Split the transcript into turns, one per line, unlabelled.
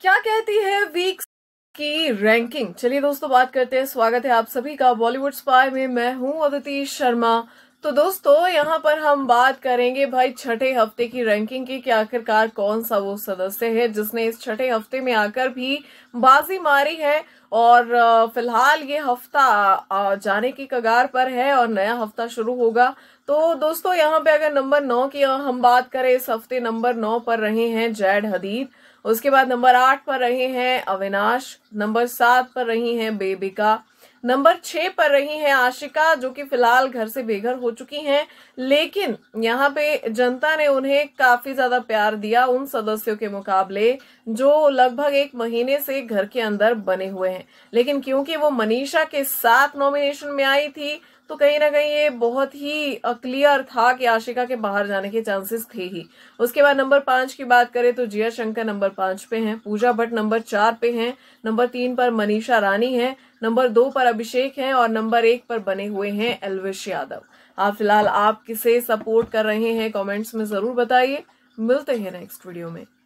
क्या कहती है वीक्स की रैंकिंग चलिए दोस्तों बात करते हैं स्वागत है आप सभी का बॉलीवुड स्पाई में मैं हूं अदिति शर्मा तो दोस्तों यहाँ पर हम बात करेंगे भाई छठे हफ्ते की रैंकिंग की कि आखिरकार कौन सा वो सदस्य है जिसने इस छठे हफ्ते में आकर भी बाजी मारी है और फिलहाल ये हफ्ता जाने की कगार पर है और नया हफ्ता शुरू होगा तो दोस्तों यहाँ पे अगर नंबर नौ की हम बात करें इस हफ्ते नंबर नौ पर रहे हैं जैड हदीद उसके बाद नंबर आठ पर रहे हैं अविनाश नंबर सात पर रही हैं बेबिका नंबर छह पर रही हैं आशिका जो कि फिलहाल घर से बेघर हो चुकी हैं लेकिन यहाँ पे जनता ने उन्हें काफ़ी ज़्यादा प्यार दिया उन सदस्यों के मुकाबले जो लगभग एक महीने से घर के अंदर बने हुए हैं लेकिन क्योंकि वो मनीषा के साथ नॉमिनेशन में आई थी तो कहीं ना कहीं ये बहुत ही क्लियर था कि आशिका के बाहर जाने के चांसेस थे ही उसके बाद नंबर पांच की बात करें तो जिया शंकर नंबर पांच पे हैं पूजा भट्ट नंबर चार पे हैं नंबर तीन पर मनीषा रानी है नंबर दो पर अभिषेक हैं और नंबर एक पर बने हुए हैं एलविश यादव आप फिलहाल आप किसे सपोर्ट कर रहे हैं कमेंट्स में जरूर बताइए मिलते हैं नेक्स्ट वीडियो में